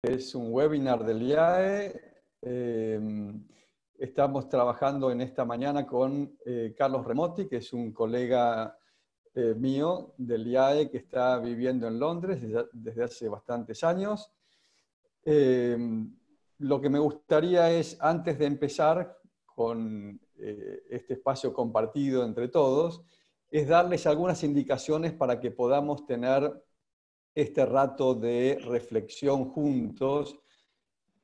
Es un webinar del IAE. Em, estamos trabajando en esta mañana con eh, Carlos Remotti, que es un colega eh, mío del IAE que está viviendo en Londres desde, desde hace bastantes años. Em, lo que me gustaría es, antes de empezar con eh, este espacio compartido entre todos, es darles algunas indicaciones para que podamos tener este rato de reflexión juntos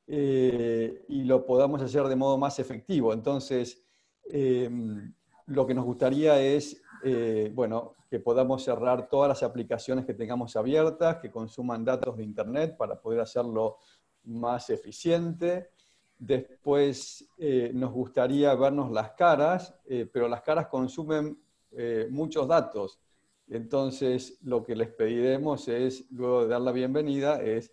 eh, y lo podamos hacer de modo más efectivo. Entonces, em, lo que nos gustaría es, eh, bueno, que podamos cerrar todas las aplicaciones que tengamos abiertas, que consuman datos de Internet para poder hacerlo más eficiente. Después eh, nos gustaría vernos las caras, pero las caras consumen muchos datos. Entonces, lo que les pediremos es, luego de dar la bienvenida, es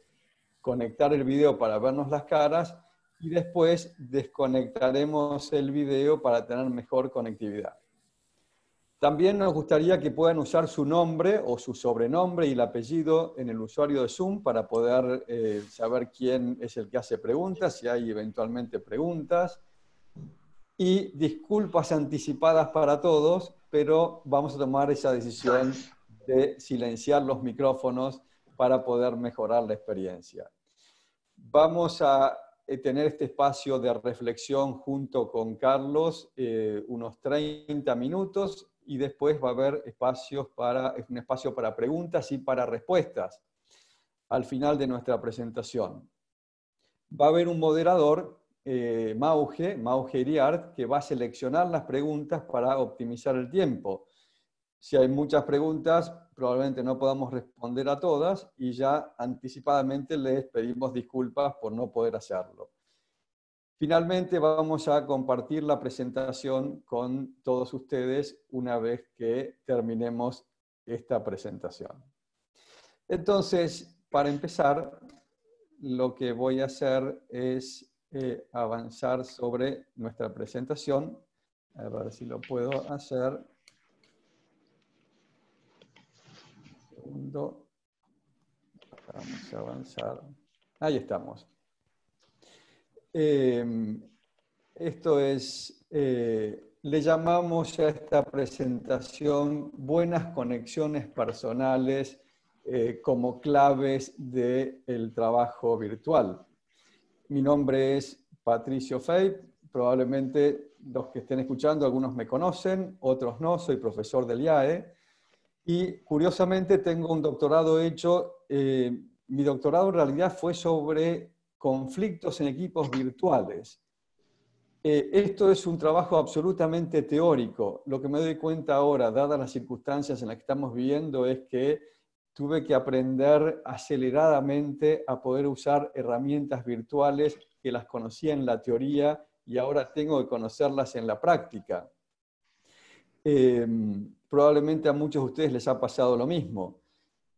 conectar el video para vernos las caras y después desconectaremos el video para tener mejor conectividad. También nos gustaría que puedan usar su nombre o su sobrenombre y el apellido en el usuario de Zoom para poder eh, saber quién es el que hace preguntas, si hay eventualmente preguntas. Y disculpas anticipadas para todos, pero vamos a tomar esa decisión de silenciar los micrófonos para poder mejorar la experiencia. Vamos a eh, tener este espacio de reflexión junto con Carlos, eh, unos 30 minutos, y después va a haber espacios para, un espacio para preguntas y para respuestas al final de nuestra presentación. Va a haber un moderador eh, Mauge, Mauge Iriart, que va a seleccionar las preguntas para optimizar el tiempo. Si hay muchas preguntas, probablemente no podamos responder a todas y ya anticipadamente les pedimos disculpas por no poder hacerlo. Finalmente vamos a compartir la presentación con todos ustedes una vez que terminemos esta presentación. Entonces, para empezar, lo que voy a hacer es eh, avanzar sobre nuestra presentación. A ver si lo puedo hacer. segundo. Vamos a avanzar. Ahí estamos. Em, esto es, eh, le llamamos a esta presentación buenas conexiones personales eh, como claves del trabajo virtual. Mi nombre es Patricio Fey. Probablemente los que estén escuchando, algunos me conocen, otros no. Soy profesor del IAE. Y curiosamente tengo un doctorado hecho. Eh, mi doctorado en realidad fue sobre conflictos en equipos virtuales. Eh, esto es un trabajo absolutamente teórico. Lo que me doy cuenta ahora, dadas las circunstancias en las que estamos viviendo, es que tuve que aprender aceleradamente a poder usar herramientas virtuales que las conocía en la teoría y ahora tengo que conocerlas en la práctica. Em, probablemente a muchos de ustedes les ha pasado lo mismo.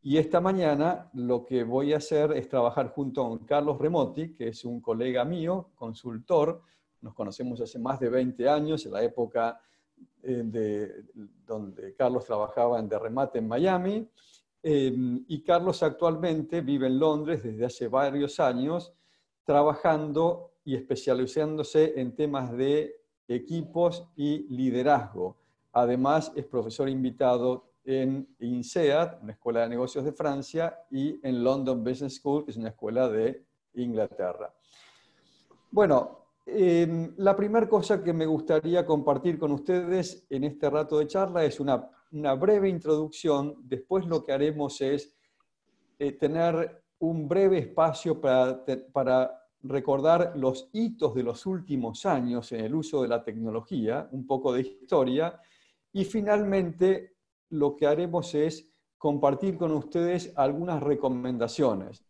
Y esta mañana lo que voy a hacer es trabajar junto con Carlos Remoti, que es un colega mío, consultor. Nos conocemos hace más de 20 años, en la época eh, de, donde Carlos trabajaba en De Remate en Miami Em, y Carlos actualmente vive en Londres desde hace varios años, trabajando y especializándose en temas de equipos y liderazgo. Además, es profesor invitado en INSEAD, una escuela de negocios de Francia, y en London Business School, que es una escuela de Inglaterra. Bueno, Em, la primera cosa que me gustaría compartir con ustedes en este rato de charla es una, breve introducción. Después lo que haremos es eh, tener un breve espacio para, recordar los hitos de los últimos años en el uso de la tecnología, un poco de historia. Y finalmente lo que haremos es compartir con ustedes algunas recomendaciones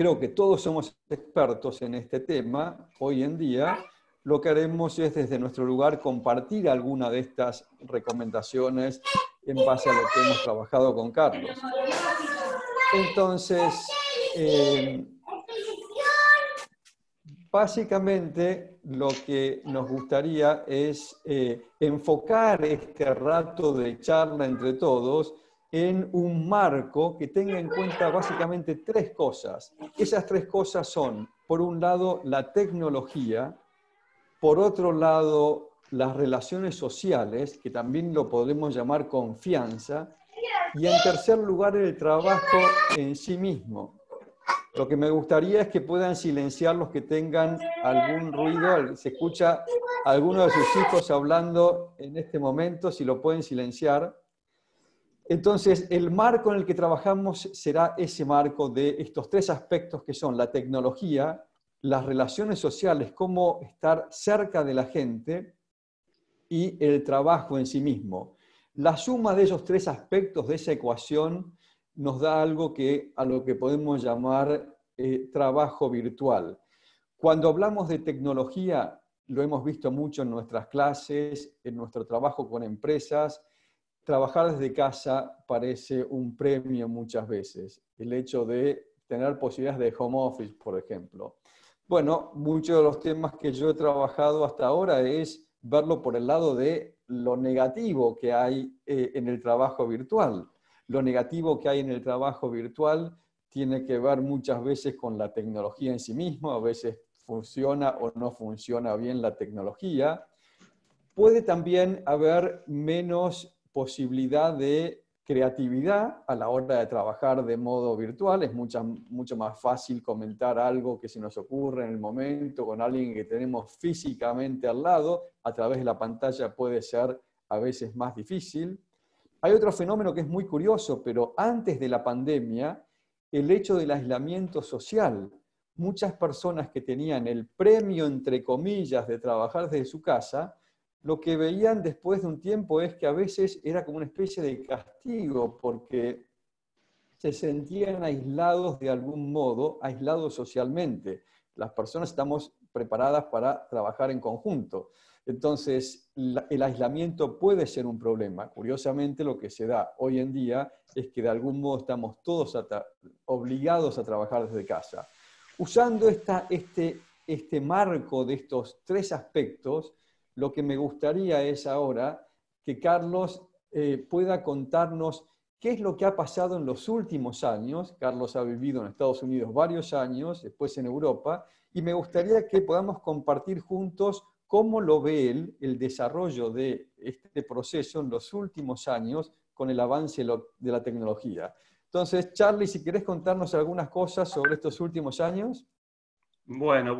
creo que todos somos expertos en este tema hoy en día. Lo que haremos es desde nuestro lugar compartir alguna de estas recomendaciones en base a lo que hemos trabajado con Carlos. Entonces, eh, básicamente lo que nos gustaría es eh, enfocar este rato de charla entre todos en un marco que tenga en cuenta básicamente tres cosas. Esas tres cosas son, por un lado, la tecnología, por otro lado, las relaciones sociales, que también lo podemos llamar confianza, y en tercer lugar, el trabajo en sí mismo. Lo que me gustaría es que puedan silenciar los que tengan algún ruido, se escucha a alguno de sus hijos hablando en este momento, si lo pueden silenciar. Entonces, el marco en el que trabajamos será ese marco de estos tres aspectos que son la tecnología, las relaciones sociales, cómo estar cerca de la gente y el trabajo en sí mismo. La suma de esos tres aspectos de esa ecuación nos da algo que a lo que podemos llamar eh, trabajo virtual. Cuando hablamos de tecnología, lo hemos visto mucho en nuestras clases, en nuestro trabajo con empresas, trabajar desde casa parece un premio muchas veces. El hecho de tener posibilidades de home office, por ejemplo. Bueno, muchos de los temas que yo he trabajado hasta ahora es verlo por el lado de lo negativo que hay eh, en el trabajo virtual. Lo negativo que hay en el trabajo virtual tiene que ver muchas veces con la tecnología en sí mismo. a veces funciona o no funciona bien la tecnología. Puede también haber menos posibilidad de creatividad a la hora de trabajar de modo virtual. Es mucho más fácil comentar algo que se nos ocurre en el momento con alguien que tenemos físicamente al lado. A través de la pantalla puede ser a veces más difícil. Hay otro fenómeno que es muy curioso, pero antes de la pandemia, el hecho del aislamiento social. Muchas personas que tenían el premio, entre comillas, de trabajar desde su casa, lo que veían después de un tiempo es que a veces era como una especie de castigo porque se sentían aislados de algún modo, aislados socialmente. Las personas estamos preparadas para trabajar en conjunto. Entonces, el aislamiento puede ser un problema. Curiosamente, lo que se da hoy en día es que de algún modo estamos todos obligados a trabajar desde casa. Usando este, este marco de estos tres aspectos, lo que me gustaría es ahora que Carlos eh, pueda contarnos qué es lo que ha pasado en los últimos años. Carlos ha vivido en Estados Unidos varios años, después en Europa, y me gustaría que podamos compartir juntos cómo lo ve él, el desarrollo de este proceso en los últimos años con el avance de la tecnología. Entonces, Charlie, si quieres contarnos algunas cosas sobre estos últimos años. Bueno,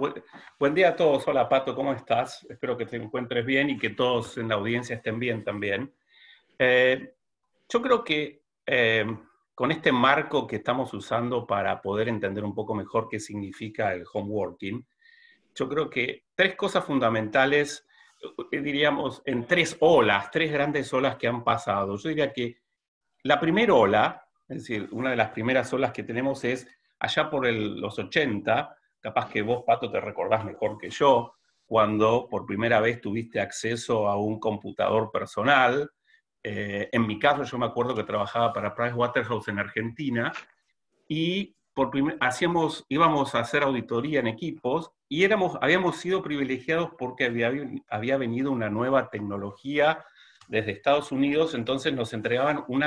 buen día a todos. Hola Pato, ¿cómo estás? Espero que te encuentres bien y que todos en la audiencia estén bien también. Eh, yo creo que eh, con este marco que estamos usando para poder entender un poco mejor qué significa el homeworking, yo creo que tres cosas fundamentales, eh, diríamos, en tres olas, tres grandes olas que han pasado. Yo diría que la primera ola, es decir, una de las primeras olas que tenemos es allá por los 80, Capaz que vos, Pato, te recordás mejor que yo cuando por primera vez tuviste acceso a un computador personal. Eh, en mi caso, yo me acuerdo que trabajaba para Pricewaterhouse en Argentina y por hacíamos, íbamos a hacer auditoría en equipos y éramos, habíamos sido privilegiados porque había, había venido una nueva tecnología desde Estados Unidos, entonces nos entregaban un,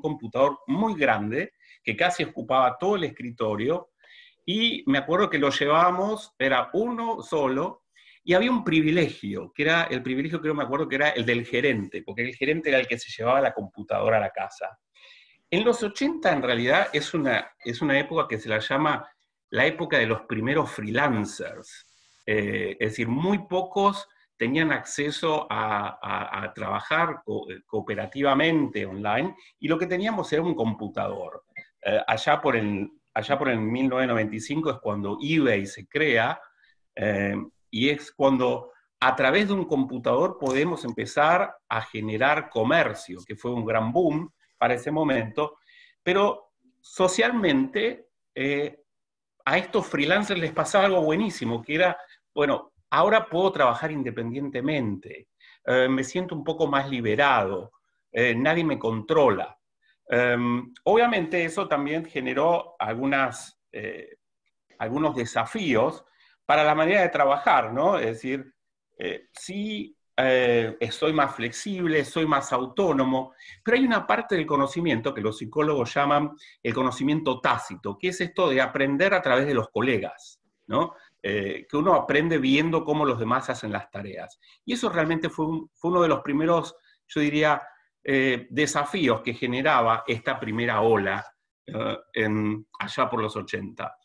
computador muy grande que casi ocupaba todo el escritorio y me acuerdo que lo llevábamos, era uno solo, y había un privilegio, que era el privilegio que me acuerdo que era el del gerente, porque el gerente era el que se llevaba la computadora a la casa. En los 80 en realidad es una, es una época que se la llama la época de los primeros freelancers, eh, es decir, muy pocos tenían acceso a, trabajar eh, cooperativamente online y lo que teníamos era un computador. Eh, allá por el allá por el 1995 es cuando eBay se crea eh, y es cuando a través de un computador podemos empezar a generar comercio, que fue un gran boom para ese momento, pero socialmente eh, a estos freelancers les pasaba algo buenísimo, que era, bueno, ahora puedo trabajar independientemente, eh, me siento un poco más liberado, nadie me controla. Em, obviamente eso también generó eh, algunos desafíos para la manera de trabajar, ¿no? Es decir, eh, sí eh, estoy más flexible, soy más autónomo, pero hay una parte del conocimiento que los psicólogos llaman el conocimiento tácito, que es esto de aprender a través de los colegas, ¿no? que uno aprende viendo cómo los demás hacen las tareas. Y eso realmente fue, fue uno de los primeros, yo diría, eh, desafíos que generaba esta primera ola eh, en, allá por los 80.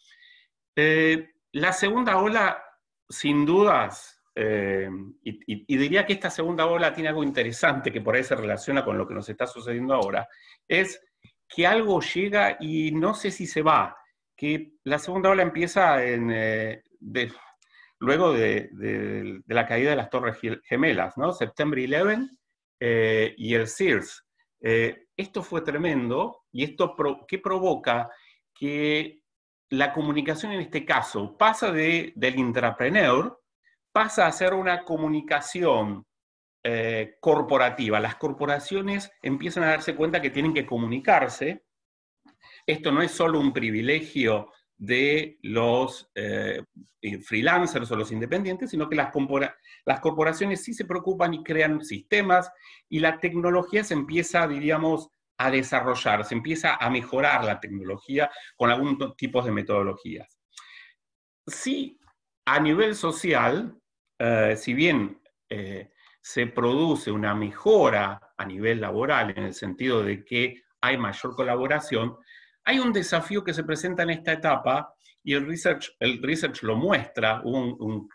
Eh, la segunda ola, sin dudas, y, diría que esta segunda ola tiene algo interesante que por ahí se relaciona con lo que nos está sucediendo ahora, es que algo llega y no sé si se va, que la segunda ola empieza luego de, la caída de las Torres Gemelas, ¿no? Septiembre 11 eh, y el CIRS. Eh, esto fue tremendo y esto que provoca que la comunicación en este caso pasa del intrapreneur, pasa a ser una comunicación eh, corporativa. Las corporaciones empiezan a darse cuenta que tienen que comunicarse. Esto no es solo un privilegio de los eh, eh, freelancers o los independientes, sino que las, corporaciones sí se preocupan y crean sistemas y la tecnología se empieza, diríamos, a desarrollar, se empieza a mejorar la tecnología con algunos tipos de metodologías. Sí, a nivel social, eh, si bien se produce una mejora a nivel laboral en el sentido de que hay mayor colaboración, hay un desafío que se presenta en esta etapa y el research, el research lo muestra, un,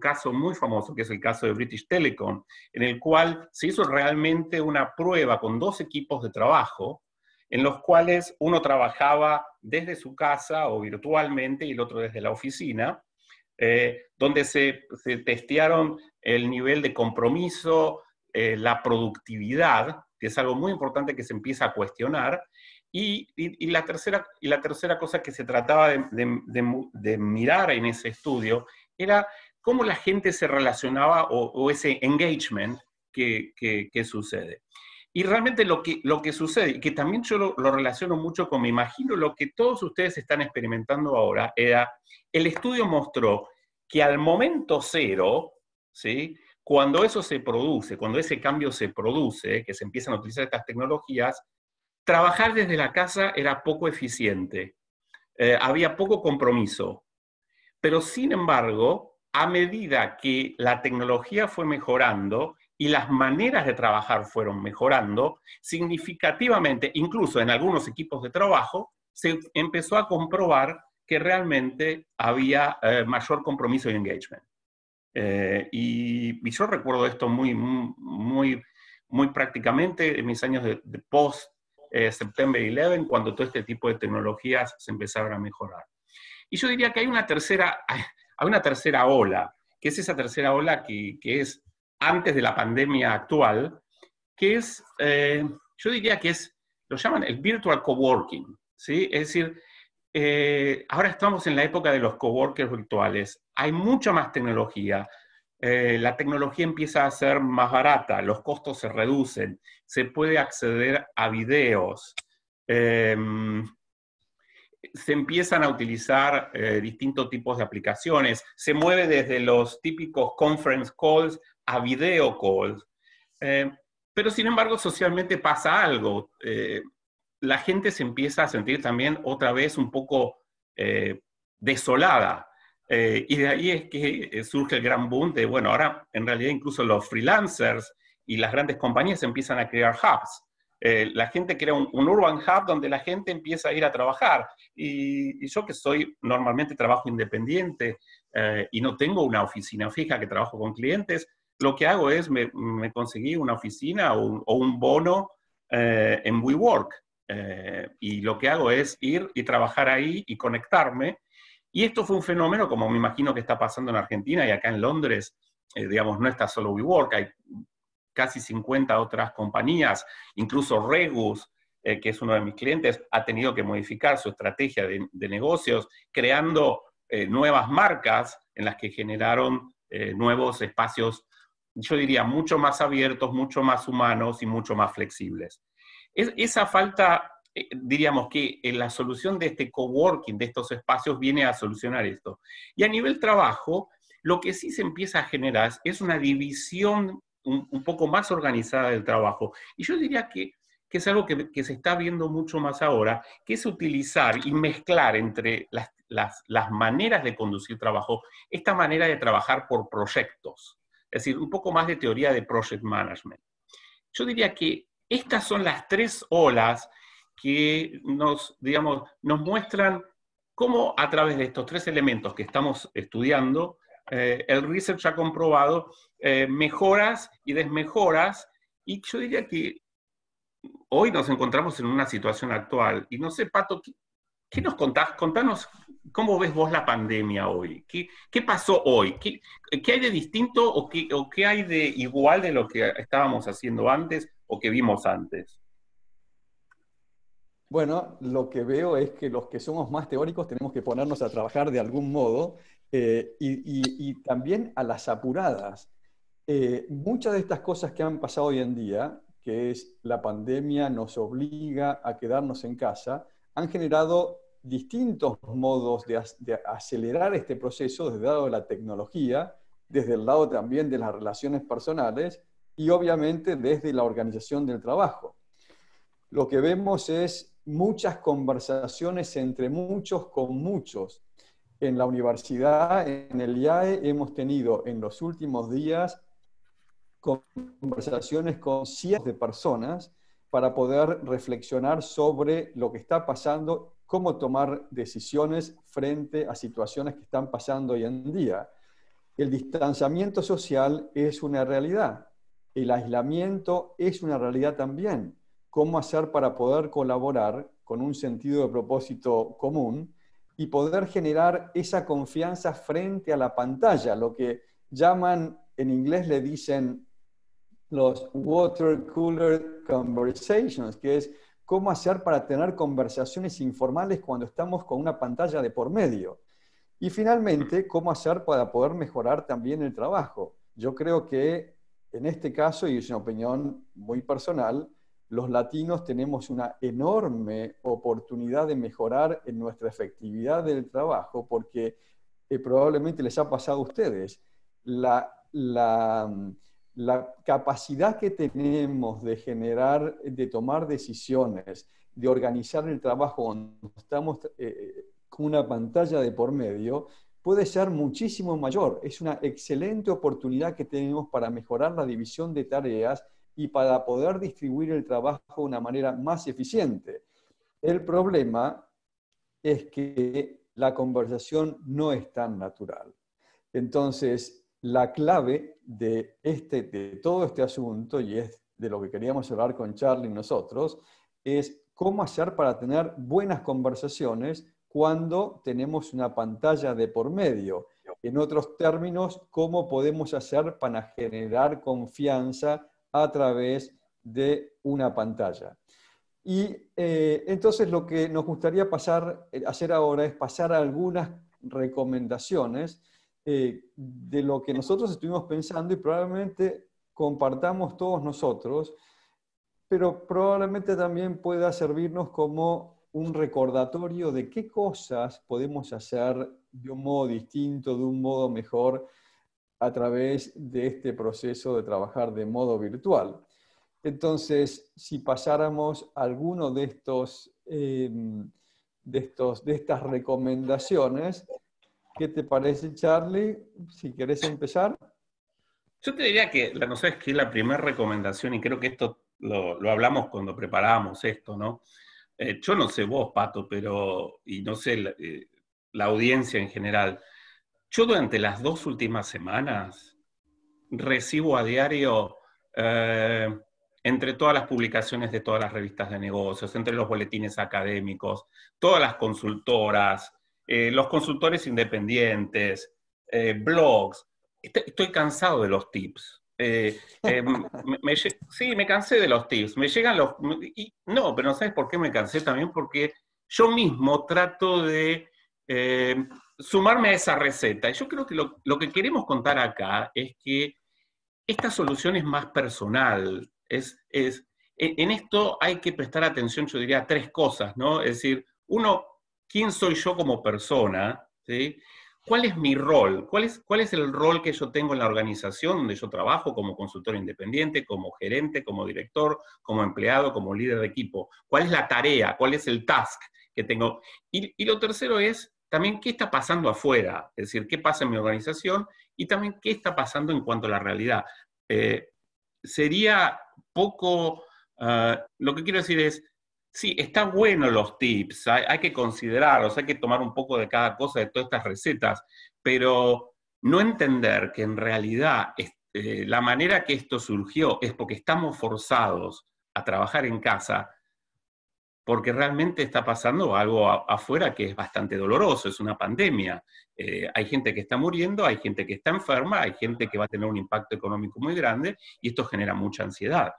caso muy famoso que es el caso de British Telecom, en el cual se hizo realmente una prueba con dos equipos de trabajo en los cuales uno trabajaba desde su casa o virtualmente y el otro desde la oficina, eh, donde se, testearon el nivel de compromiso, eh, la productividad, que es algo muy importante que se empieza a cuestionar, y, la tercera, y la tercera cosa que se trataba de, mirar en ese estudio era cómo la gente se relacionaba o, ese engagement que, sucede. Y realmente lo que, lo que sucede, y que también yo lo, relaciono mucho con, me imagino, lo que todos ustedes están experimentando ahora, era, el estudio mostró que al momento cero, ¿sí? cuando eso se produce, cuando ese cambio se produce, que se empiezan a utilizar estas tecnologías, trabajar desde la casa era poco eficiente, eh, había poco compromiso, pero sin embargo, a medida que la tecnología fue mejorando y las maneras de trabajar fueron mejorando, significativamente, incluso en algunos equipos de trabajo, se empezó a comprobar que realmente había eh, mayor compromiso y engagement. Eh, y, yo recuerdo esto muy, muy, muy prácticamente en mis años de post eh, September 11, cuando todo este tipo de tecnologías se empezaron a mejorar. Y yo diría que hay una tercera, hay una tercera ola, que es esa tercera ola que, que es antes de la pandemia actual, que es, eh, yo diría que es, lo llaman el virtual coworking, ¿sí? Es decir, eh, ahora estamos en la época de los coworkers virtuales, hay mucha más tecnología, eh, la tecnología empieza a ser más barata, los costos se reducen, se puede acceder a videos, em, se empiezan a utilizar eh, distintos tipos de aplicaciones, se mueve desde los típicos conference calls a video calls, em, pero sin embargo socialmente pasa algo, eh, la gente se empieza a sentir también otra vez un poco desolada eh, y de ahí es que eh, surge el gran boom de, bueno, ahora en realidad incluso los freelancers y las grandes compañías empiezan a crear hubs. Eh, la gente crea un, urban hub donde la gente empieza a ir a trabajar. Y, yo que soy, normalmente trabajo independiente y no tengo una oficina fija que trabajo con clientes, lo que hago es me, conseguí una oficina o un, o un bono en WeWork. y lo que hago es ir y trabajar ahí y conectarme y esto fue un fenómeno, como me imagino que está pasando en Argentina y acá en Londres, eh, digamos, no está solo WeWork, hay casi 50 otras compañías, incluso Regus, eh, que es uno de mis clientes, ha tenido que modificar su estrategia de, negocios, creando eh, nuevas marcas en las que generaron nuevos espacios, yo diría, mucho más abiertos, mucho más humanos y mucho más flexibles. esa falta eh, diríamos que eh, la solución de este coworking, de estos espacios, viene a solucionar esto. Y a nivel trabajo, lo que sí se empieza a generar es una división un, poco más organizada del trabajo. Y yo diría que, que es algo que, que, se está viendo mucho más ahora, que es utilizar y mezclar entre las, las, las maneras de conducir trabajo, esta manera de trabajar por proyectos. Es decir, un poco más de teoría de project management. Yo diría que estas son las tres olas que nos, digamos, nos muestran cómo a través de estos tres elementos que estamos estudiando, eh, el research ha comprobado eh, mejoras y desmejoras, y yo diría que hoy nos encontramos en una situación actual. Y no sé, Pato, ¿qué, nos contás? Contanos cómo ves vos la pandemia hoy. ¿Qué, qué pasó hoy? ¿Qué, hay de distinto o o qué hay de igual de lo que estábamos haciendo antes o que vimos antes? Bueno, lo que veo es que los que somos más teóricos tenemos que ponernos a trabajar de algún modo eh, y, también a las apuradas. Eh, muchas de estas cosas que han pasado hoy en día, que es la pandemia nos obliga a quedarnos en casa, han generado distintos modos de acelerar este proceso desde el lado de la tecnología, desde el lado también de las relaciones personales y obviamente desde la organización del trabajo lo que vemos es muchas conversaciones entre muchos con muchos. En la universidad, en el IAE, hemos tenido en los últimos días conversaciones con cientos de personas para poder reflexionar sobre lo que está pasando, cómo tomar decisiones frente a situaciones que están pasando hoy en día. El distanciamiento social es una realidad, el aislamiento es una realidad también cómo hacer para poder colaborar con un sentido de propósito común y poder generar esa confianza frente a la pantalla, lo que llaman, en inglés le dicen los water cooler conversations, que es cómo hacer para tener conversaciones informales cuando estamos con una pantalla de por medio. Y finalmente, cómo hacer para poder mejorar también el trabajo. Yo creo que en este caso, y es una opinión muy personal, los latinos tenemos una enorme oportunidad de mejorar en nuestra efectividad del trabajo porque eh, probablemente les ha pasado a ustedes. La, capacidad que tenemos de generar, de tomar decisiones, de organizar el trabajo cuando estamos eh, con una pantalla de por medio, puede ser muchísimo mayor. Es una excelente oportunidad que tenemos para mejorar la división de tareas y para poder distribuir el trabajo de una manera más eficiente. El problema es que la conversación no es tan natural. Entonces, la clave de, este, todo este asunto, y es de lo que queríamos hablar con Charlie y nosotros, es cómo hacer para tener buenas conversaciones cuando tenemos una pantalla de por medio. En otros términos, cómo podemos hacer para generar confianza a través de una pantalla. Y eh, entonces lo que nos gustaría eh, hacer ahora es pasar algunas recomendaciones eh, de lo que nosotros estuvimos pensando y probablemente compartamos todos nosotros, pero probablemente también pueda servirnos como un recordatorio de qué cosas podemos hacer de un modo distinto, de un modo mejor, a través de este proceso de trabajar de modo virtual. Entonces, si pasáramos alguno de estos, em, de estos, de estas recomendaciones, ¿qué te parece, Charlie? Si querés empezar. Yo te diría que la es que la primera recomendación, y creo que esto lo, hablamos cuando preparábamos esto, ¿no? Eh, yo no sé vos, Pato, pero, y no sé la eh, audiencia en general, yo durante las dos últimas semanas recibo a diario eh, entre todas las publicaciones de todas las revistas de negocios, entre los boletines académicos, todas las consultoras, eh, los consultores independientes, eh, blogs. Este, estoy, cansado de los tips. sí, me cansé de los tips. Me llegan los... no, pero sabes por qué me cansé también, porque yo mismo trato de sumarme a esa receta. Yo creo que lo, que queremos contar acá es que esta solución es más personal. Es, es, en, esto hay que prestar atención, yo diría, a tres cosas, ¿no? Es decir, uno, ¿quién soy yo como persona? ¿Cuál es mi rol? ¿Cuál es, ¿Cuál es el rol que yo tengo en la organización donde yo trabajo como consultor independiente, como gerente, como director, como empleado, como líder de equipo? ¿Cuál es la tarea? ¿Cuál es el task que tengo? y lo tercero es, también qué está pasando afuera, es decir, qué pasa en mi organización y también qué está pasando en cuanto a la realidad. Eh, sería poco, ah, lo que quiero decir es, sí, está bueno los tips, hay, que considerarlos, hay que tomar un poco de cada cosa, de todas estas recetas, pero no entender que en realidad eh, la manera que esto surgió es porque estamos forzados a trabajar en casa porque realmente está pasando algo afuera que es bastante doloroso, es una pandemia. Eh, hay gente que está muriendo, hay gente que está enferma, hay gente que va a tener un impacto económico muy grande y esto genera mucha ansiedad.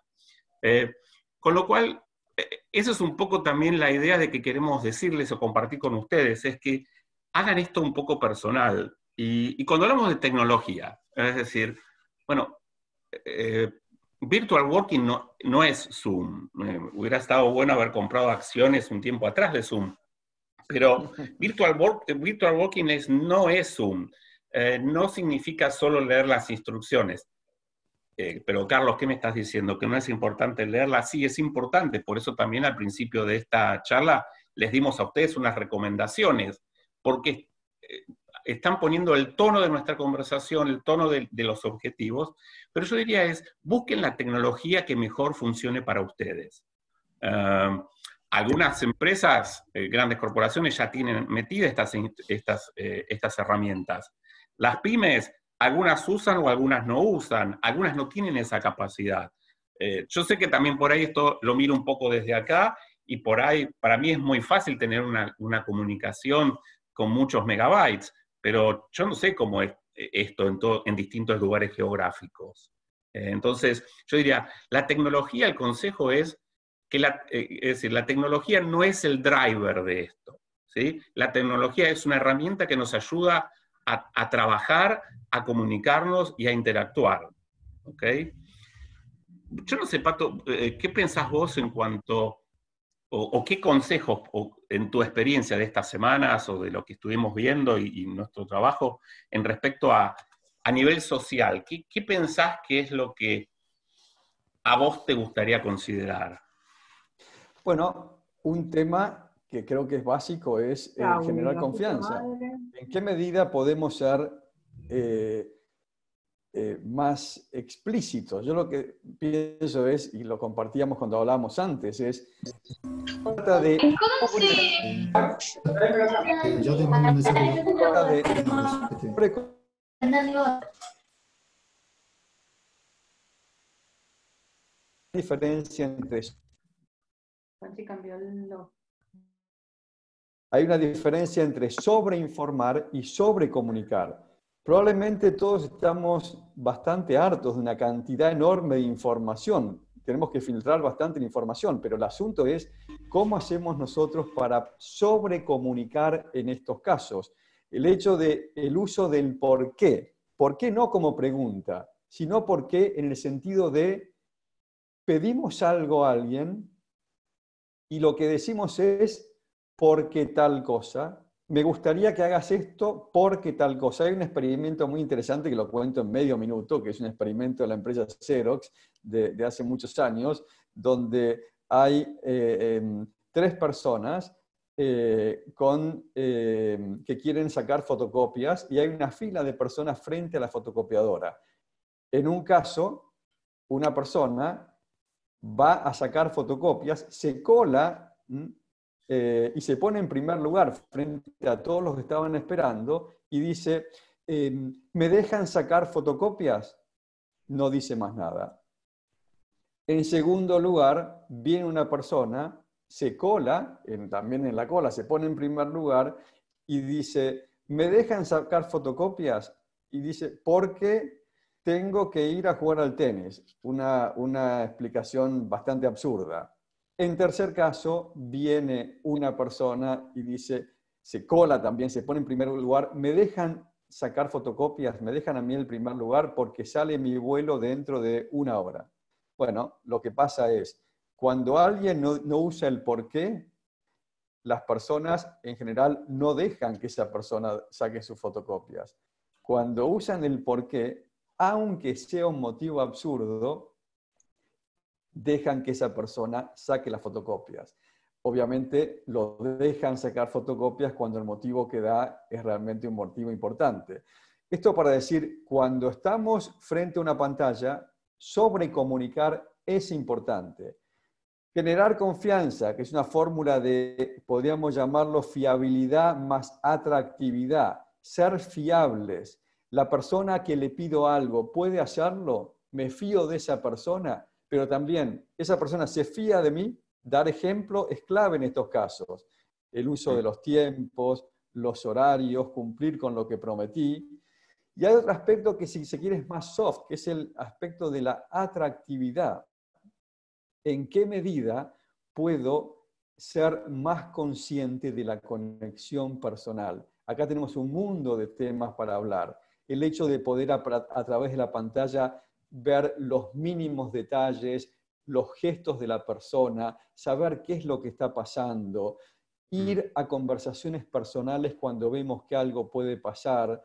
Eh, con lo cual, esa eh, eso es un poco también la idea de que queremos decirles o compartir con ustedes, es que hagan esto un poco personal. y cuando hablamos de tecnología, es decir, bueno, Virtual Working no, no es Zoom. Eh, hubiera estado bueno haber comprado acciones un tiempo atrás de Zoom. Pero Virtual, work, virtual Working es, no es Zoom. Eh, no significa solo leer las instrucciones. Eh, pero Carlos, ¿qué me estás diciendo? ¿Que no es importante leerlas? Sí, es importante. Por eso también al principio de esta charla les dimos a ustedes unas recomendaciones. Porque están poniendo el tono de nuestra conversación, el tono de, los objetivos, pero yo diría es, busquen la tecnología que mejor funcione para ustedes. algunas empresas, eh, grandes corporaciones ya tienen metidas estas, estas, eh, estas herramientas. Las pymes, algunas usan o algunas no usan, algunas no tienen esa capacidad. Eh, yo sé que también por ahí esto lo miro un poco desde acá y por ahí para mí es muy fácil tener una, una comunicación con muchos megabytes, pero yo no sé cómo es eh, esto en, en distintos lugares geográficos. Eh, entonces, yo diría, la tecnología, el consejo es que la, eh, es decir, la tecnología no es el driver de esto. ¿sí? La tecnología es una herramienta que nos ayuda a, trabajar, a comunicarnos y a interactuar. ¿okay? Yo no sé, Pato, ¿qué pensás vos en cuanto o, qué consejos en tu experiencia de estas semanas o de lo que estuvimos viendo y, nuestro trabajo en respecto a, nivel social? ¿qué, pensás que es lo que a vos te gustaría considerar? Bueno, un tema que creo que es básico es eh, ah, generar confianza. ¿En qué medida podemos ser eh, eh, más explícitos? Yo lo que pienso es, y lo compartíamos cuando hablábamos antes, es hay una diferencia entre sobreinformar y sobrecomunicar. Probablemente todos estamos bastante hartos de una cantidad enorme de información tenemos que filtrar bastante la información, pero el asunto es cómo hacemos nosotros para sobrecomunicar en estos casos. El hecho del el uso del por qué, por qué no como pregunta, sino por qué en el sentido de pedimos algo a alguien y lo que decimos es por qué tal cosa, me gustaría que hagas esto porque tal cosa. Hay un experimento muy interesante que lo cuento en medio minuto, que es un experimento de la empresa Xerox de, hace muchos años, donde hay eh, em, tres personas eh, con, em, que quieren sacar fotocopias y hay una fila de personas frente a la fotocopiadora. En un caso, una persona va a sacar fotocopias, se cola eh, y se pone en primer lugar frente a todos los que estaban esperando y dice, em, ¿me dejan sacar fotocopias? No dice más nada. En segundo lugar, viene una persona, se cola, también en la cola, se pone en primer lugar y dice, ¿me dejan sacar fotocopias? Y dice, porque tengo que ir a jugar al tenis. una explicación bastante absurda. En tercer caso, viene una persona y dice, se cola también, se pone en primer lugar, me dejan sacar fotocopias, me dejan a mí el primer lugar porque sale mi vuelo dentro de una hora. Bueno, lo que pasa es, cuando alguien no, no usa el porqué, las personas en general no dejan que esa persona saque sus fotocopias. Cuando usan el porqué, aunque sea un motivo absurdo, dejan que esa persona saque las fotocopias. Obviamente lo dejan sacar fotocopias cuando el motivo que da es realmente un motivo importante. Esto para decir, cuando estamos frente a una pantalla, sobrecomunicar es importante. Generar confianza, que es una fórmula de, podríamos llamarlo, fiabilidad más atractividad, ser fiables. La persona que le pido algo puede hacerlo, me fío de esa persona, pero también esa persona se fía de mí, dar ejemplo es clave en estos casos. El uso de los tiempos, los horarios, cumplir con lo que prometí. Y hay otro aspecto que si se quiere es más soft, que es el aspecto de la atractividad. ¿En qué medida puedo ser más consciente de la conexión personal? Acá tenemos un mundo de temas para hablar. El hecho de poder a, través de la pantalla ver los mínimos detalles, los gestos de la persona, saber qué es lo que está pasando, ir mm. a conversaciones personales cuando vemos que algo puede pasar,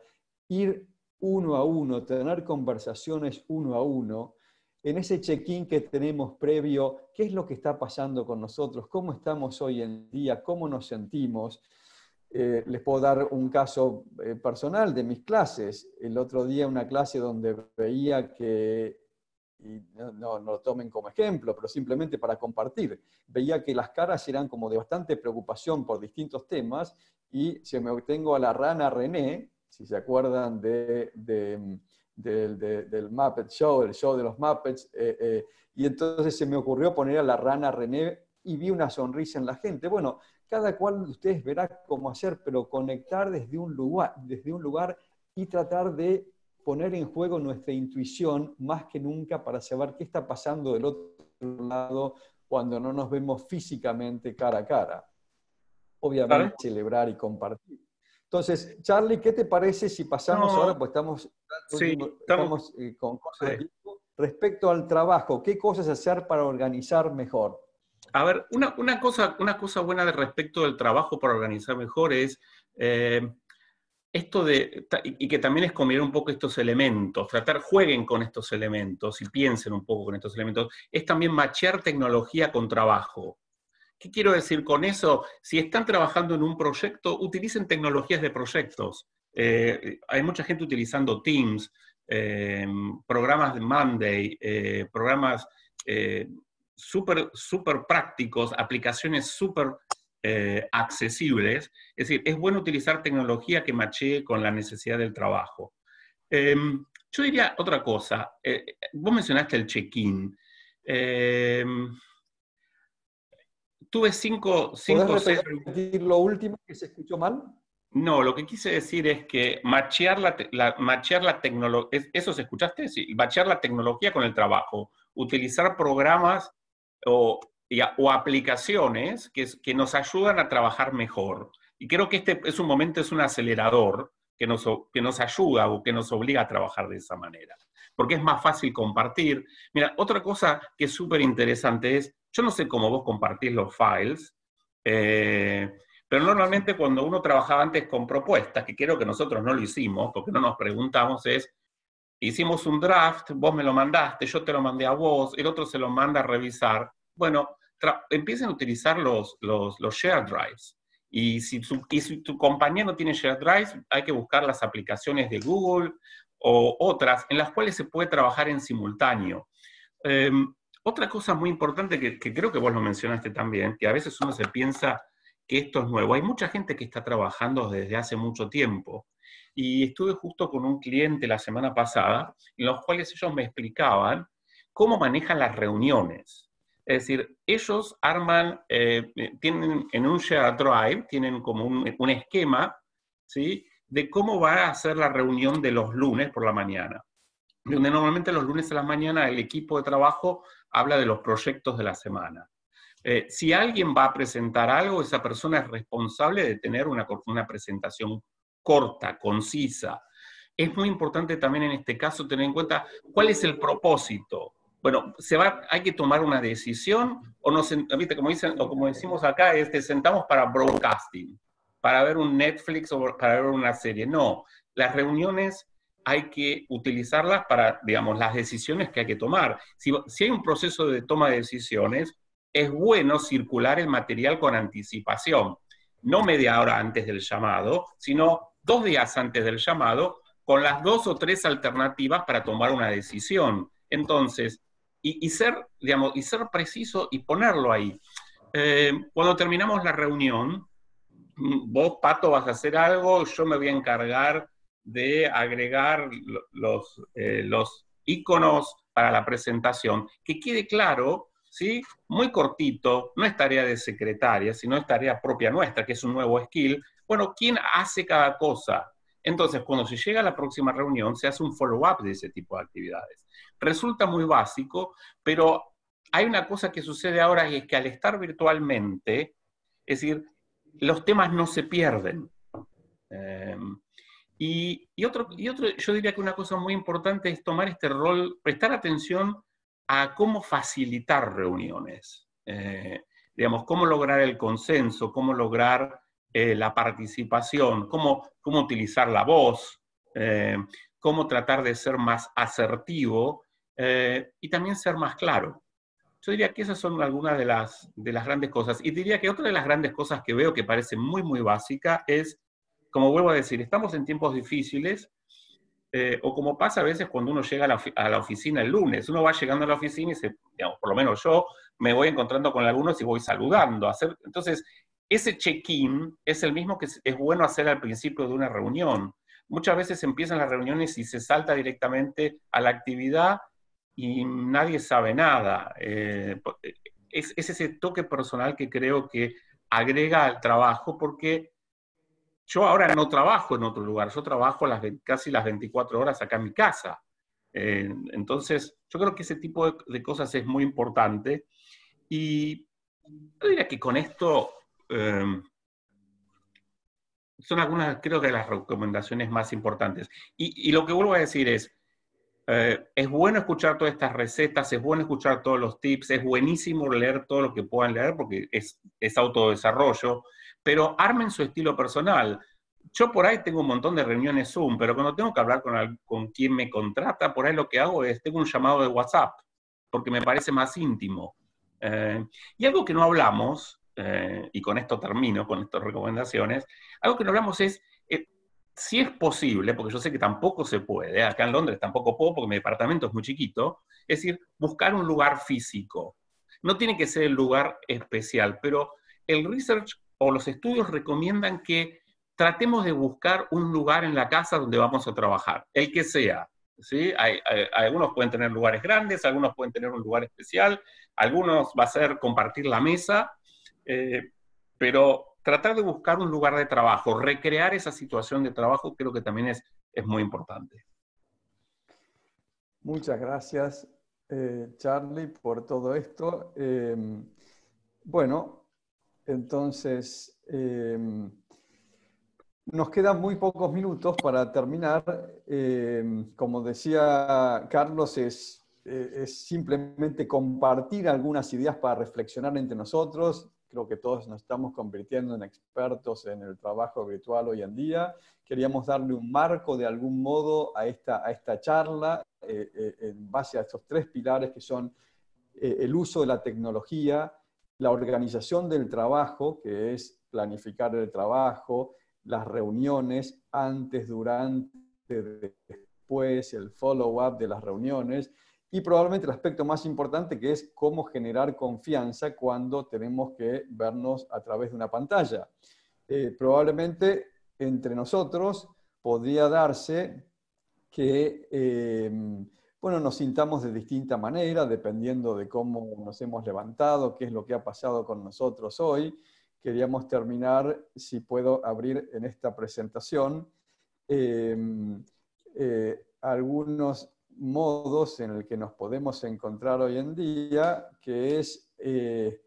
ir uno a uno, tener conversaciones uno a uno, en ese check-in que tenemos previo, qué es lo que está pasando con nosotros, cómo estamos hoy en día, cómo nos sentimos, eh, les puedo dar un caso eh, personal de mis clases. El otro día una clase donde veía que, no, lo tomen como ejemplo, pero simplemente para compartir, veía que las caras eran como de bastante preocupación por distintos temas y se me obtengo a la rana René, si se acuerdan del Muppet Show, el show de los Muppets, eh, y entonces se me ocurrió poner a la rana René y vi una sonrisa en la gente. Bueno, cada cual de ustedes verá cómo hacer, pero conectar desde un lugar, desde un lugar y tratar de poner en juego nuestra intuición más que nunca para saber qué está pasando del otro lado cuando no nos vemos físicamente cara a cara. Obviamente celebrar y compartir. Entonces, Charlie, ¿qué te parece si pasamos ahora, pues estamos, estamos, eh, con cosas tiempo. respecto al trabajo, qué cosas hacer para organizar mejor? A ver, una, cosa, una cosa buena de respecto del trabajo para organizar mejor es eh, esto de, y que también es combinar un poco estos elementos, tratar, jueguen con estos elementos y piensen un poco con estos elementos, es también machear tecnología con trabajo. ¿Qué quiero decir con eso? Si están trabajando en un proyecto, utilicen tecnologías de proyectos. Eh, hay mucha gente utilizando Teams, eh, programas de Monday, programas súper, súper prácticos, aplicaciones súper eh, accesibles. Es decir, es bueno utilizar tecnología que machee con la necesidad del trabajo. Em, yo diría otra cosa. Eh, vos mencionaste el check-in. Em, tuve cinco... cinco repetir lo último que se escuchó mal? No, lo que quise decir es que machear la, la, machear la tecnología, ¿eso se escuchaste? Sí, machear la tecnología con el trabajo, utilizar programas o, o aplicaciones que, nos ayudan a trabajar mejor. Y creo que este es un momento, es un acelerador que nos, que nos ayuda o que nos obliga a trabajar de esa manera, porque es más fácil compartir. Mira, otra cosa que es súper interesante es, yo no sé cómo vos compartís los files, eh, pero normalmente cuando uno trabajaba antes con propuestas, que creo que nosotros no lo hicimos, porque no nos preguntamos, es hicimos un draft, vos me lo mandaste, yo te lo mandé a vos, el otro se lo manda a revisar. Bueno, empiecen a utilizar los, los, share drives. Y si, tu, y si compañía no tiene share drives, hay que buscar las aplicaciones de Google o otras en las cuales se puede trabajar en simultáneo. Em, otra cosa muy importante que, que, creo que vos lo mencionaste también, que a veces uno se piensa que esto es nuevo. Hay mucha gente que está trabajando desde hace mucho tiempo y estuve justo con un cliente la semana pasada, en los cuales ellos me explicaban cómo manejan las reuniones. Es decir, ellos arman, eh, eh, tienen en un Share Drive, tienen como un, esquema, ¿sí? De cómo va a ser la reunión de los lunes por la mañana. Donde normalmente los lunes a la mañana el equipo de trabajo habla de los proyectos de la semana. Eh, si alguien va a presentar algo, esa persona es responsable de tener una, una presentación corta, concisa. Es muy importante también en este caso tener en cuenta cuál es el propósito. Bueno, se va, hay que tomar una decisión o no. ¿viste? Como, dicen, o como decimos acá, este sentamos para broadcasting, para ver un Netflix o para ver una serie. No, las reuniones hay que utilizarlas para, digamos, las decisiones que hay que tomar. Si, si, hay un proceso de toma de decisiones, es bueno circular el material con anticipación, no media hora antes del llamado, sino dos días antes del llamado con las dos o tres alternativas para tomar una decisión. Entonces, y, ser, digamos, y ser preciso y ponerlo ahí. Eh, cuando terminamos la reunión, vos, Pato, vas a hacer algo, yo me voy a encargar de agregar los, eh, los iconos para la presentación. Que quede claro, ¿sí? Muy cortito, no es tarea de secretaria, sino es tarea propia nuestra, que es un nuevo skill, bueno, ¿quién hace cada cosa? Entonces, cuando se llega a la próxima reunión, se hace un follow-up de ese tipo de actividades. Resulta muy básico, pero hay una cosa que sucede ahora y es que al estar virtualmente, es decir, los temas no se pierden. Em, y, otro, otro, yo diría que una cosa muy importante es tomar este rol, prestar atención a cómo facilitar reuniones. Eh, digamos, cómo lograr el consenso, cómo lograr eh, la participación, cómo, cómo utilizar la voz, eh, cómo tratar de ser más asertivo eh, y también ser más claro. Yo diría que esas son algunas de las, de las grandes cosas. Y diría que otra de las grandes cosas que veo que parece muy, muy básica es, como vuelvo a decir, estamos en tiempos difíciles, o como pasa a veces cuando uno llega a la, oficina el lunes, uno va llegando a la oficina y se, por lo menos yo me voy encontrando con algunos y voy saludando. Hacer, entonces, ese check-in es el mismo que es bueno hacer al principio de una reunión. Muchas veces empiezan las reuniones y se salta directamente a la actividad y nadie sabe nada. Eh, eh, es, ese toque personal que creo que agrega al trabajo porque yo ahora no trabajo en otro lugar, yo trabajo las, casi las 24 horas acá en mi casa. Eh, entonces, yo creo que ese tipo de, de cosas es muy importante y yo diría que con esto Em, son algunas, creo que, las recomendaciones más importantes. Y, lo que vuelvo a decir es, eh, es bueno escuchar todas estas recetas, es bueno escuchar todos los tips, es buenísimo leer todo lo que puedan leer porque es, autodesarrollo, pero armen su estilo personal. Yo por ahí tengo un montón de reuniones Zoom, pero cuando tengo que hablar con, quien me contrata, por ahí lo que hago es, tengo un llamado de WhatsApp, porque me parece más íntimo. Eh, y algo que no hablamos, eh, y con esto termino, con estas recomendaciones, algo que no hablamos es, eh, si es posible, porque yo sé que tampoco se puede, acá en Londres tampoco puedo porque mi departamento es muy chiquito, es decir, buscar un lugar físico. No tiene que ser el lugar especial, pero el research o los estudios recomiendan que tratemos de buscar un lugar en la casa donde vamos a trabajar, el que sea. ¿sí? algunos pueden tener lugares grandes, algunos pueden tener un lugar especial, algunos va a ser compartir la mesa, eh, pero tratar de buscar un lugar de trabajo, recrear esa situación de trabajo, creo que también es, es muy importante. Muchas gracias, eh, Charlie, por todo esto. Em, bueno, entonces... Em, nos quedan muy pocos minutos para terminar. Em, como decía Carlos, eh, es, simplemente compartir algunas ideas para reflexionar entre nosotros. Creo que todos nos estamos convirtiendo en expertos en el trabajo virtual hoy en día. Queríamos darle un marco de algún modo a esta, charla eh, eh, en base a estos tres pilares que son eh, el uso de la tecnología, la organización del trabajo, que es planificar el trabajo, las reuniones antes, durante, después, el follow-up de las reuniones y probablemente el aspecto más importante que es cómo generar confianza cuando tenemos que vernos a través de una pantalla. Eh, probablemente entre nosotros podría darse que eh, bueno, nos sintamos de distinta manera, dependiendo de cómo nos hemos levantado, qué es lo que ha pasado con nosotros hoy. Queríamos terminar, si puedo abrir en esta presentación, eh, algunos modos en el que nos podemos encontrar hoy en día, que es, eh,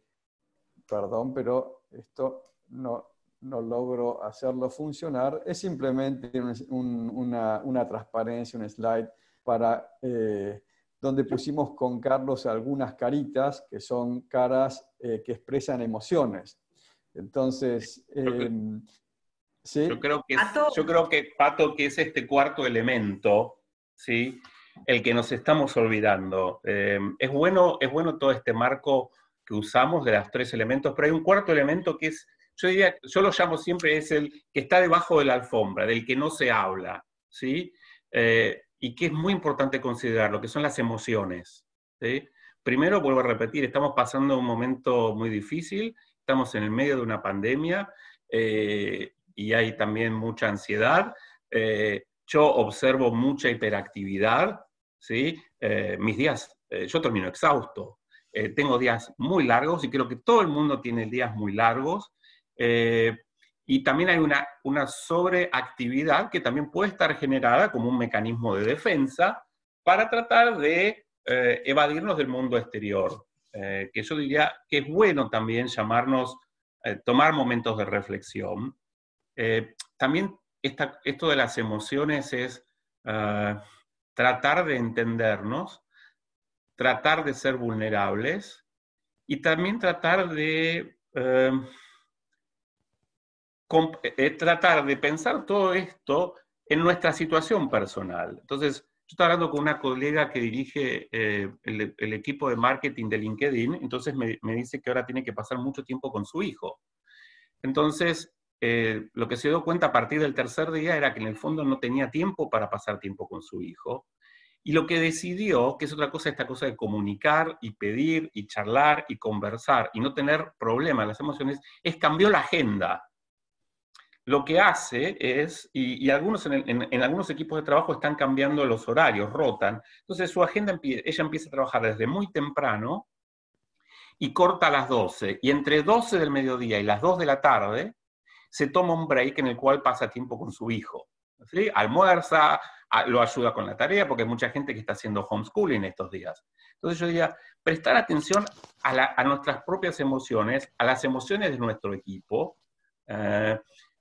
perdón, pero esto no, no logro hacerlo funcionar, es simplemente una, transparencia, un slide para eh, donde pusimos con Carlos algunas caritas que son caras eh, que expresan emociones. Entonces, yo, creo em, que, yo creo que Pato, que es este cuarto elemento, ¿sí? el que nos estamos olvidando. Eh, es, bueno, es bueno todo este marco que usamos de los tres elementos, pero hay un cuarto elemento que es, yo yo lo llamo siempre, es el que está debajo de la alfombra, del que no se habla, ¿sí? Eh, y que es muy importante considerar, lo que son las emociones, Primero, vuelvo a repetir, estamos pasando un momento muy difícil, estamos en el medio de una pandemia eh, y hay también mucha ansiedad yo observo mucha hiperactividad, ¿sí? Eh, mis días, eh, yo termino exhausto, eh, tengo días muy largos y creo que todo el mundo tiene días muy largos. y también hay una, una sobreactividad que también puede estar generada como un mecanismo de defensa para tratar de evadirnos del mundo exterior. que yo diría que es bueno también llamarnos, tomar momentos de reflexión. también esto de las emociones es ah, tratar de entendernos, tratar de ser vulnerables y también tratar de, em, eh, tratar de pensar todo esto en nuestra situación personal. Entonces, yo estaba hablando con una colega que dirige eh, el, equipo de marketing de LinkedIn, entonces me, me, dice que ahora tiene que pasar mucho tiempo con su hijo. Entonces, eh, lo que se dio cuenta a partir del tercer día era que en el fondo no tenía tiempo para pasar tiempo con su hijo. Y lo que decidió, que es otra cosa, esta cosa de comunicar y pedir y charlar y conversar y no tener problemas, las emociones, es cambió la agenda. Lo que hace es, y, algunos en, en, algunos equipos de trabajo están cambiando los horarios, rotan. Entonces su agenda, ella empieza a trabajar desde muy temprano y corta a las 12. Y entre 12 del mediodía y las 2 de la tarde, se toma un break en el cual pasa tiempo con su hijo. Almuerza, lo ayuda con la tarea, porque hay mucha gente que está haciendo homeschooling estos días. Entonces yo diría, prestar atención a, nuestras propias emociones, a las emociones de nuestro equipo, eh,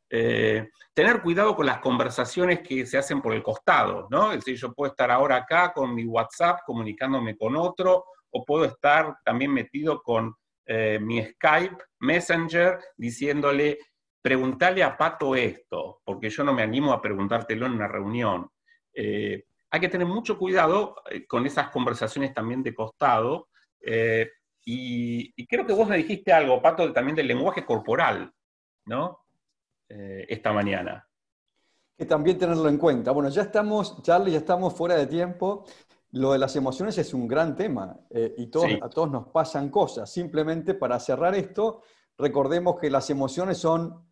eh, tener cuidado con las conversaciones que se hacen por el costado, ¿no? Es decir, yo puedo estar ahora acá con mi WhatsApp comunicándome con otro, o puedo estar también metido con eh, mi Skype Messenger diciéndole preguntarle a Pato esto, porque yo no me animo a preguntártelo en una reunión. Eh, hay que tener mucho cuidado eh, con esas conversaciones también de costado. Eh, y, creo que vos me dijiste algo, Pato, también del lenguaje corporal, ¿no? esta mañana. Que también tenerlo en cuenta. Bueno, ya estamos, Charlie, ya estamos fuera de tiempo. Lo de las emociones es un gran tema y a todos nos pasan cosas. Simplemente para cerrar esto, recordemos que las emociones son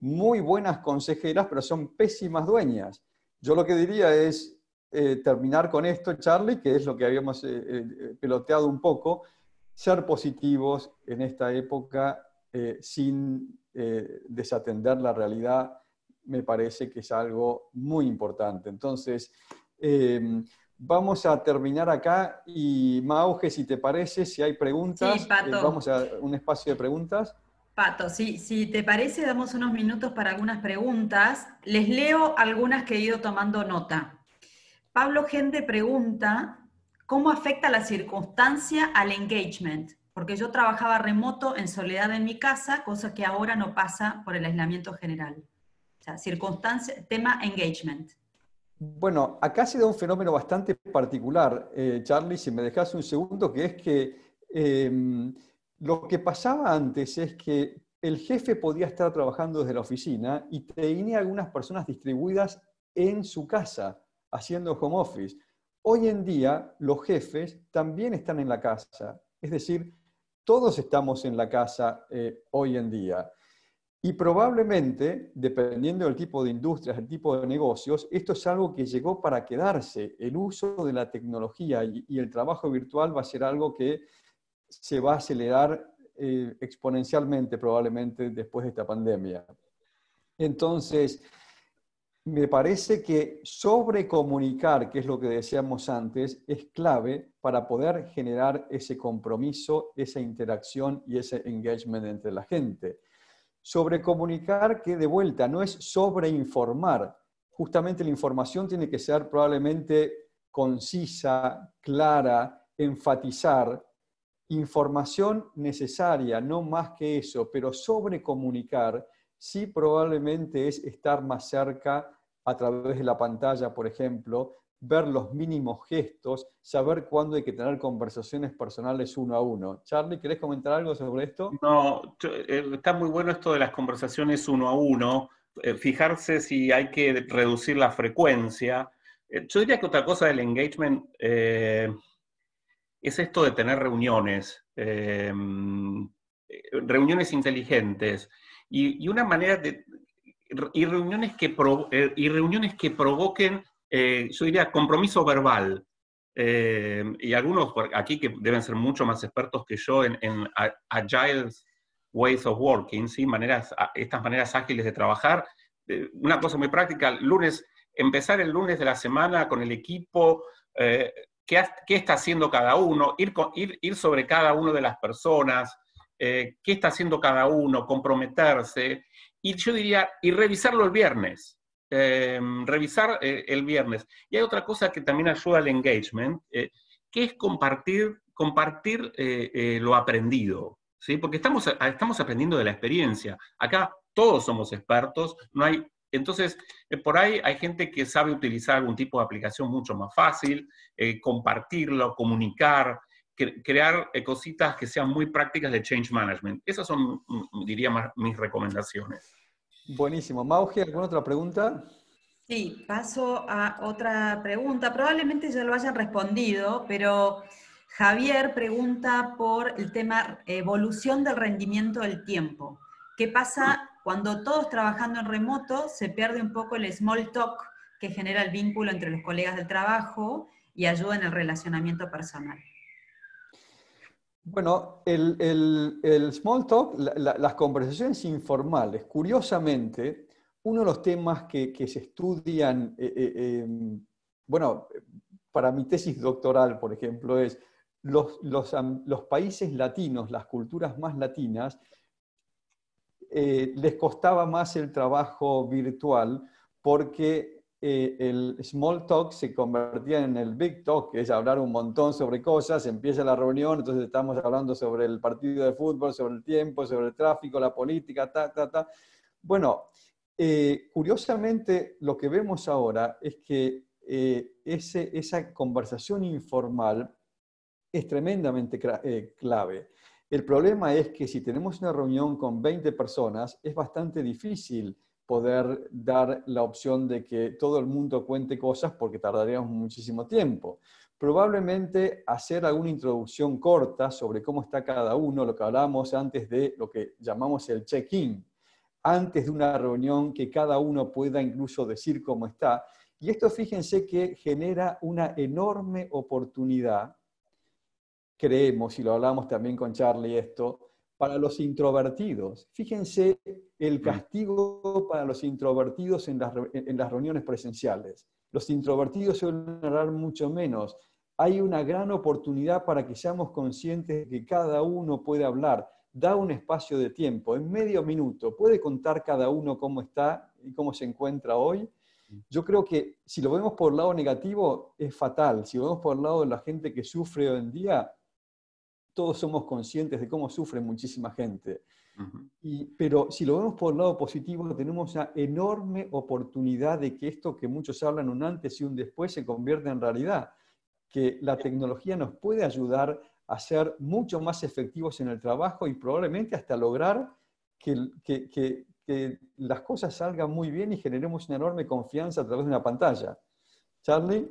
muy buenas consejeras, pero son pésimas dueñas. Yo lo que diría es eh, terminar con esto, Charlie, que es lo que habíamos eh, eh, peloteado un poco, ser positivos en esta época sin desatender la realidad, me parece que es algo muy importante. Entonces, em, vamos a terminar acá y Mauge, si te parece, si hay preguntas, vamos a un espacio de preguntas. Pato, si te parece, damos unos minutos para algunas preguntas. Les leo algunas que he ido tomando nota. Pablo Gende pregunta, ¿cómo afecta la circunstancia al engagement? Porque yo trabajaba remoto en soledad en mi casa, cosa que ahora no pasa por el aislamiento general. O sea, circunstancia, tema engagement. Bueno, acá se da un fenómeno bastante particular, eh, Charlie, si me dejas un segundo, que es que... Em, lo que pasaba antes es que el jefe podía estar trabajando desde la oficina y tenía algunas personas distribuidas en su casa, haciendo home office. Hoy en día los jefes también están en la casa, es decir, todos estamos en la casa eh, hoy en día. Y probablemente, dependiendo del tipo de industrias, del tipo de negocios, esto es algo que llegó para quedarse. El uso de la tecnología y el trabajo virtual va a ser algo que se va a acelerar eh, exponencialmente probablemente después de esta pandemia. Entonces, me parece que sobrecomunicar, que es lo que decíamos antes, es clave para poder generar ese compromiso, esa interacción y ese engagement entre la gente. Sobrecomunicar, que de vuelta no es sobreinformar. Justamente la información tiene que ser probablemente concisa, clara, enfatizar, información necesaria, no más que eso, pero sobre comunicar sí probablemente es estar más cerca a través de la pantalla, por ejemplo, ver los mínimos gestos, saber cuándo hay que tener conversaciones personales uno a uno. Charlie, ¿querés comentar algo sobre esto? No, eh, está muy bueno esto de las conversaciones uno a uno, eh, fijarse si hay que reducir la frecuencia. Eh, yo diría que otra cosa del engagement... Eh, es esto de tener reuniones, em, reuniones inteligentes y, y, una manera de... reuniones que, eh, y reuniones que provoquen, eh, yo diría, compromiso verbal. Em, y algunos aquí que deben ser mucho más expertos que yo en, en agile ways of working, ¿sí? maneras, estas maneras ágiles de trabajar. Eh, una cosa muy práctica, lunes, empezar el lunes de la semana con el equipo, qué, está haciendo cada uno, ir, sobre cada una de las personas, eh, qué está haciendo cada uno, comprometerse, y yo diría, y revisarlo el viernes. Em, revisar eh, el viernes. Y hay otra cosa que también ayuda al engagement, eh, que es compartir, compartir lo aprendido, ¿sí? porque estamos, estamos aprendiendo de la experiencia. Acá todos somos expertos, no hay entonces, eh, por ahí hay gente que sabe utilizar algún tipo de aplicación mucho más fácil, eh, compartirlo, comunicar, crear eh, cositas que sean muy prácticas de change management. Esas son, mm, diría, mis recomendaciones. Buenísimo. Mauge, ¿alguna otra pregunta? Sí, paso a otra pregunta. Probablemente ya lo hayan respondido, pero Javier pregunta por el tema evolución del rendimiento del tiempo. ¿Qué pasa cuando todos trabajando en remoto se pierde un poco el small talk que genera el vínculo entre los colegas del trabajo y ayuda en el relacionamiento personal. Bueno, el, small talk, las conversaciones informales, curiosamente, uno de los temas que, se estudian, eh, eh, eh, bueno, para mi tesis doctoral, por ejemplo, es los países latinos, las culturas más latinas, eh, les costaba más el trabajo virtual porque eh, el small talk se convertía en el big talk, que es hablar un montón sobre cosas, empieza la reunión, entonces estamos hablando sobre el partido de fútbol, sobre el tiempo, sobre el tráfico, la política, ta, ta, ta. Bueno, eh, curiosamente lo que vemos ahora es que esa conversación informal es tremendamente clave. El problema es que si tenemos una reunión con 20 personas, es bastante difícil poder dar la opción de que todo el mundo cuente cosas porque tardaríamos muchísimo tiempo. Probablemente hacer alguna introducción corta sobre cómo está cada uno, lo que hablamos antes de lo que llamamos el check-in, antes de una reunión que cada uno pueda incluso decir cómo está. Y esto fíjense que genera una enorme oportunidad creemos, y lo hablamos también con Charlie esto, para los introvertidos. Fíjense el mm. castigo para los introvertidos en las, reuniones presenciales. Los introvertidos suelen hablar mucho menos. Hay una gran oportunidad para que seamos conscientes de que cada uno puede hablar. Da un espacio de tiempo, en medio minuto. ¿Puede contar cada uno cómo está y cómo se encuentra hoy? Mm. Yo creo que si lo vemos por el lado negativo, es fatal. Si lo vemos por el lado de la gente que sufre hoy en día, todos somos conscientes de cómo sufre muchísima gente. pero si lo vemos por el lado positivo, tenemos una enorme oportunidad de que esto que muchos hablan un antes y un después se convierta en realidad, que la tecnología nos puede ayudar a ser mucho más efectivos en el trabajo y probablemente hasta lograr que, que las cosas salgan muy bien y generemos una enorme confianza a través de una pantalla. Charlie.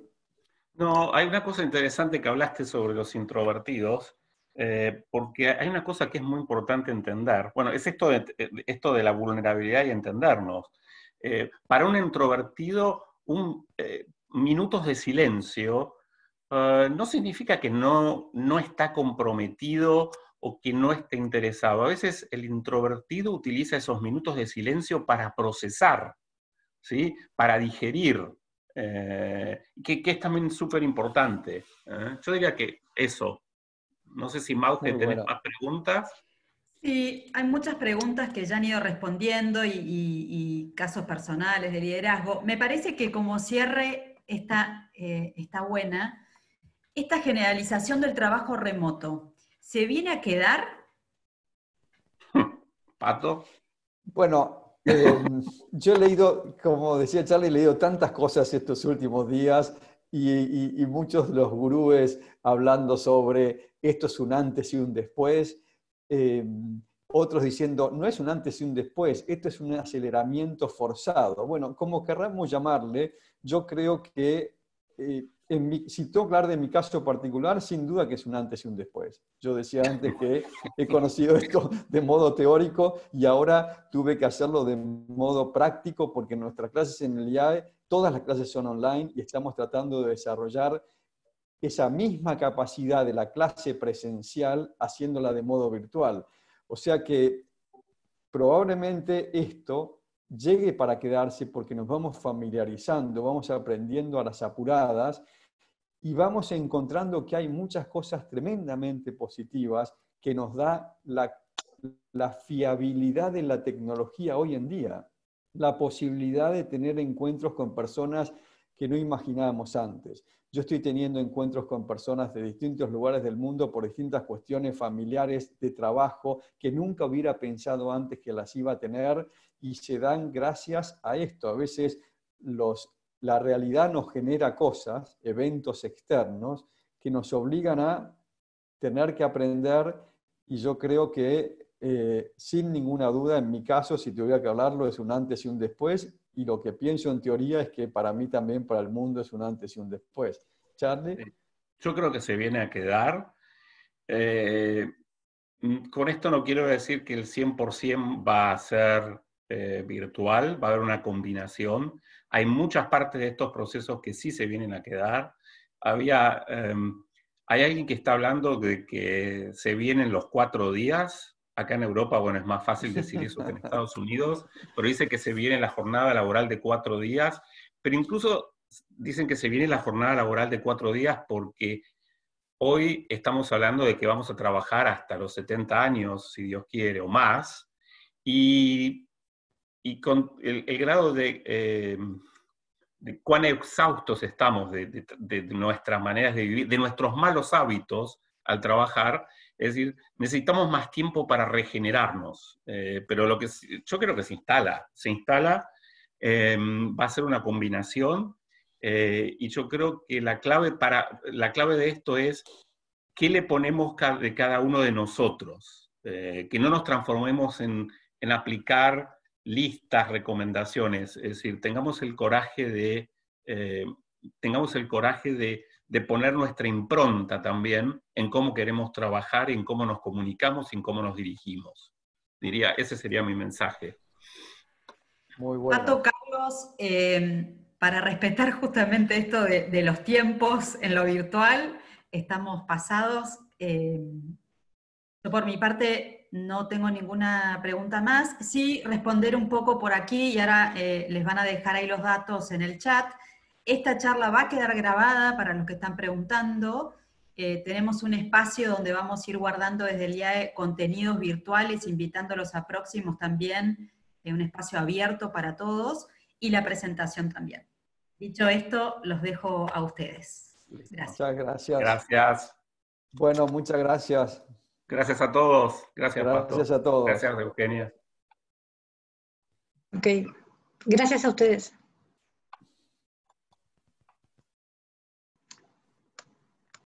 No, hay una cosa interesante que hablaste sobre los introvertidos eh, porque hay una cosa que es muy importante entender. Bueno, es esto de, eh, esto de la vulnerabilidad y entendernos. Eh, para un introvertido, un, minutos de silencio no significa que no, no está comprometido o que no esté interesado. A veces el introvertido utiliza esos minutos de silencio para procesar, ¿sí? para digerir, que, que, es también súper importante. Yo diría que eso. No sé si Maute tenés más preguntas. Sí, hay muchas preguntas que ya han ido respondiendo y, casos personales de liderazgo. Me parece que como cierre está, eh, está buena esta generalización del trabajo remoto. ¿Se viene a quedar? Pato. Bueno, eh, yo he leído, como decía Charlie, he leído tantas cosas estos últimos días y, muchos de los gurúes hablando sobre esto es un antes y un después, eh, otros diciendo no es un antes y un después, esto es un aceleramiento forzado. Bueno, como querramos llamarle, yo creo que eh, en si tengo que hablar de mi caso particular, sin duda que es un antes y un después. Yo decía antes que he conocido esto de modo teórico y ahora tuve que hacerlo de modo práctico porque nuestras clases en el IAE, todas las clases son online y estamos tratando de desarrollar esa misma capacidad de la clase presencial haciéndola de modo virtual. O sea que probablemente esto llegue para quedarse porque nos vamos familiarizando, vamos aprendiendo a las apuradas y vamos encontrando que hay muchas cosas tremendamente positivas que nos da la, fiabilidad de la tecnología hoy en día, la posibilidad de tener encuentros con personas que no imaginábamos antes. Yo estoy teniendo encuentros con personas de distintos lugares del mundo por distintas cuestiones familiares, de trabajo, que nunca hubiera pensado antes que las iba a tener y se dan gracias a esto. A veces los la realidad nos genera cosas, eventos externos, que nos obligan a tener que aprender y yo creo que eh, sin ninguna duda, en mi caso, si tuviera que hablarlo, es un antes y un después y lo que pienso en teoría es que para mí también, para el mundo, es un antes y un después. Charlie. Yo creo que se viene a quedar. Eh, mm, con esto no quiero decir que el 100% va a ser eh, virtual, va a haber una combinación hay muchas partes de estos procesos que sí se vienen a quedar. Había, em, hay alguien que está hablando de que se vienen los cuatro días. Acá en Europa, bueno, es más fácil decir eso que en Estados Unidos, pero dice que se viene la jornada laboral de cuatro días. Pero incluso dicen que se viene la jornada laboral de cuatro días porque hoy estamos hablando de que vamos a trabajar hasta los 70 años, si Dios quiere, o más. Y y con el, grado eh, de, cuán exhaustos estamos de, nuestras maneras de vivir, de nuestros malos hábitos al trabajar. Es decir, necesitamos más tiempo para regenerarnos, eh, pero lo que yo creo que se instala, se instala, em, va a ser una combinación eh, y yo creo que la clave, para, la clave de esto es qué le ponemos de cada uno de nosotros, que no nos transformemos en, en aplicar listas, recomendaciones, es decir, tengamos el coraje de, eh, tengamos el coraje de, poner nuestra impronta también en cómo queremos trabajar, en cómo nos comunicamos, en cómo nos dirigimos. Diría, ese sería mi mensaje. Muy bueno. Pato Carlos, eh, para respetar justamente esto de, los tiempos en lo virtual, estamos pasados. Eh, yo por mi parte no tengo ninguna pregunta más. Sí, responder un poco por aquí y ahora eh, les van a dejar ahí los datos en el chat. Esta charla va a quedar grabada para los que están preguntando. Eh, tenemos un espacio donde vamos a ir guardando desde el IAE contenidos virtuales, invitándolos a próximos también, eh, un espacio abierto para todos y la presentación también. Dicho esto, los dejo a ustedes. Gracias. Muchas gracias. Gracias. Bueno, muchas gracias. Gracias a todos. Gracias, Gracias a todos. Gracias, Eugenia. Ok. Gracias a ustedes.